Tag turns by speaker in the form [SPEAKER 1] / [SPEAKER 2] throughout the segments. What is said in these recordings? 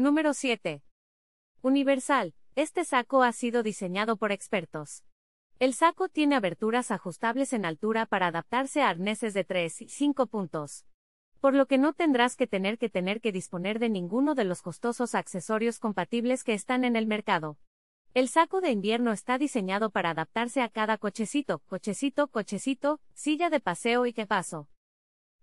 [SPEAKER 1] Número 7.
[SPEAKER 2] Universal. Este saco ha sido diseñado por expertos. El saco tiene aberturas ajustables en altura para adaptarse a arneses de 3 y 5 puntos. Por lo que no tendrás que tener que tener que disponer de ninguno de los costosos accesorios compatibles que están en el mercado. El saco de invierno está diseñado para adaptarse a cada cochecito, cochecito, cochecito, silla de paseo y que paso.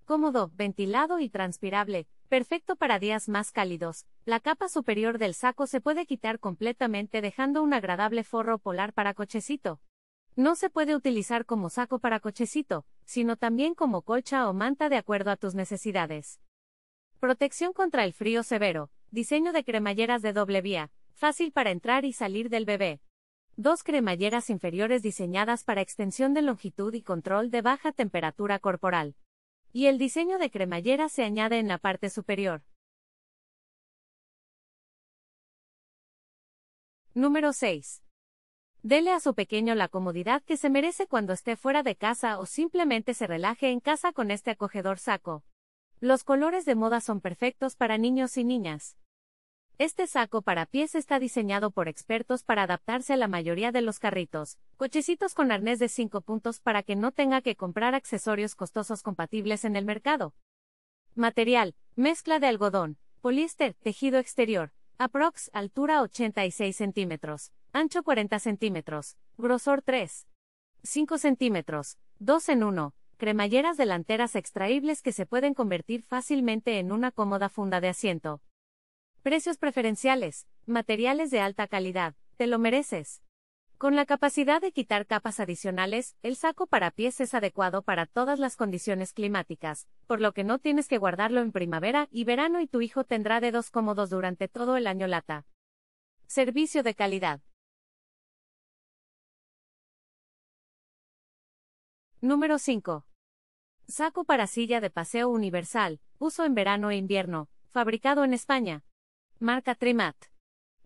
[SPEAKER 2] Cómodo, ventilado y transpirable, Perfecto para días más cálidos, la capa superior del saco se puede quitar completamente dejando un agradable forro polar para cochecito. No se puede utilizar como saco para cochecito, sino también como colcha o manta de acuerdo a tus necesidades. Protección contra el frío severo, diseño de cremalleras de doble vía, fácil para entrar y salir del bebé. Dos cremalleras inferiores diseñadas para extensión de longitud y control de baja temperatura corporal y el diseño de cremallera
[SPEAKER 1] se añade en la parte superior.
[SPEAKER 2] Número 6. Dele a su pequeño la comodidad que se merece cuando esté fuera de casa o simplemente se relaje en casa con este acogedor saco. Los colores de moda son perfectos para niños y niñas. Este saco para pies está diseñado por expertos para adaptarse a la mayoría de los carritos, cochecitos con arnés de 5 puntos para que no tenga que comprar accesorios costosos compatibles en el mercado. Material, mezcla de algodón, poliéster, tejido exterior, aprox, altura 86 centímetros, ancho 40 centímetros, grosor 3, 5 centímetros, 2 en 1, cremalleras delanteras extraíbles que se pueden convertir fácilmente en una cómoda funda de asiento. Precios preferenciales, materiales de alta calidad, te lo mereces. Con la capacidad de quitar capas adicionales, el saco para pies es adecuado para todas las condiciones climáticas, por lo que no tienes que guardarlo en primavera y verano y tu hijo tendrá dedos cómodos durante todo el año lata.
[SPEAKER 1] Servicio de calidad.
[SPEAKER 2] Número 5. Saco para silla de paseo universal, uso en verano e invierno, fabricado en España. Marca Trimat.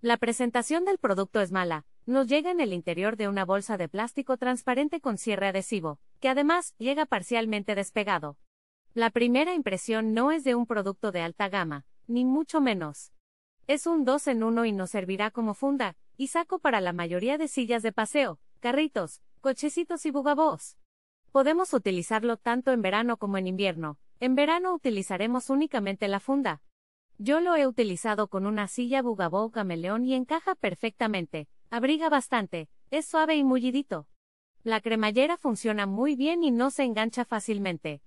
[SPEAKER 2] La presentación del producto es mala, nos llega en el interior de una bolsa de plástico transparente con cierre adhesivo, que además llega parcialmente despegado. La primera impresión no es de un producto de alta gama, ni mucho menos. Es un 2 en 1 y nos servirá como funda y saco para la mayoría de sillas de paseo, carritos, cochecitos y bugabos. Podemos utilizarlo tanto en verano como en invierno. En verano utilizaremos únicamente la funda, yo lo he utilizado con una silla Bugaboo Cameleón y encaja perfectamente, abriga bastante, es suave y mullidito. La cremallera funciona muy bien y no se engancha fácilmente.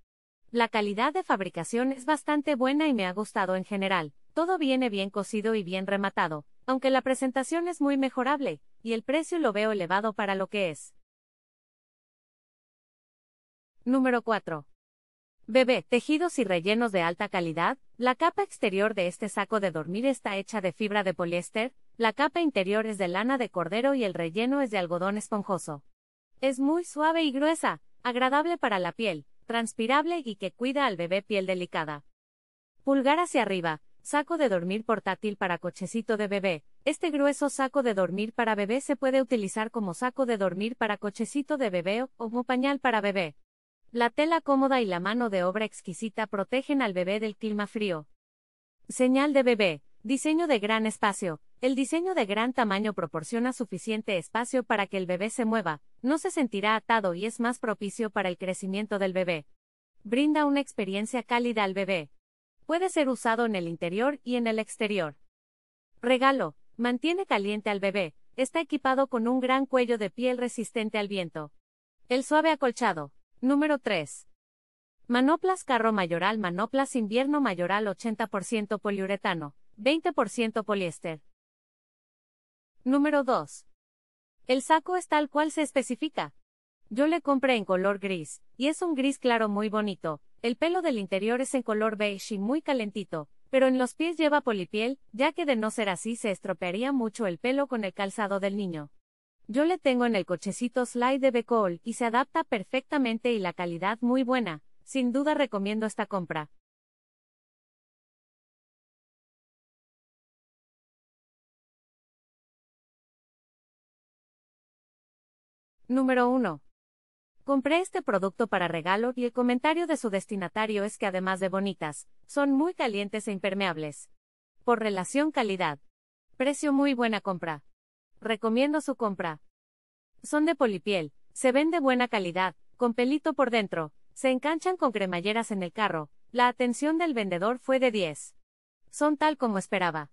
[SPEAKER 2] La calidad de fabricación es bastante buena y me ha gustado en general, todo viene bien cocido y bien rematado, aunque la presentación es muy mejorable, y el precio lo veo elevado para lo que es. Número 4. Bebé, tejidos y rellenos de alta calidad, la capa exterior de este saco de dormir está hecha de fibra de poliéster, la capa interior es de lana de cordero y el relleno es de algodón esponjoso. Es muy suave y gruesa, agradable para la piel, transpirable y que cuida al bebé piel delicada. Pulgar hacia arriba, saco de dormir portátil para cochecito de bebé. Este grueso saco de dormir para bebé se puede utilizar como saco de dormir para cochecito de bebé o como pañal para bebé. La tela cómoda y la mano de obra exquisita protegen al bebé del clima frío. Señal de bebé. Diseño de gran espacio. El diseño de gran tamaño proporciona suficiente espacio para que el bebé se mueva, no se sentirá atado y es más propicio para el crecimiento del bebé. Brinda una experiencia cálida al bebé. Puede ser usado en el interior y en el exterior. Regalo. Mantiene caliente al bebé. Está equipado con un gran cuello de piel resistente al viento. El suave acolchado Número 3. Manoplas carro mayoral Manoplas invierno mayoral 80% poliuretano, 20% poliéster. Número 2. El saco es tal cual se especifica. Yo le compré en color gris, y es un gris claro muy bonito, el pelo del interior es en color beige y muy calentito, pero en los pies lleva polipiel, ya que de no ser así se estropearía mucho el pelo con el calzado del niño. Yo le tengo en el cochecito Slide de Becol y se adapta perfectamente y la calidad muy buena, sin duda recomiendo esta compra.
[SPEAKER 1] Número 1.
[SPEAKER 2] Compré este producto para regalo y el comentario de su destinatario es que además de bonitas, son muy calientes e impermeables. Por relación calidad. Precio muy buena compra recomiendo su compra. Son de polipiel, se ven de buena calidad, con pelito por dentro, se enganchan con cremalleras en el carro, la atención del vendedor fue de 10. Son tal como esperaba.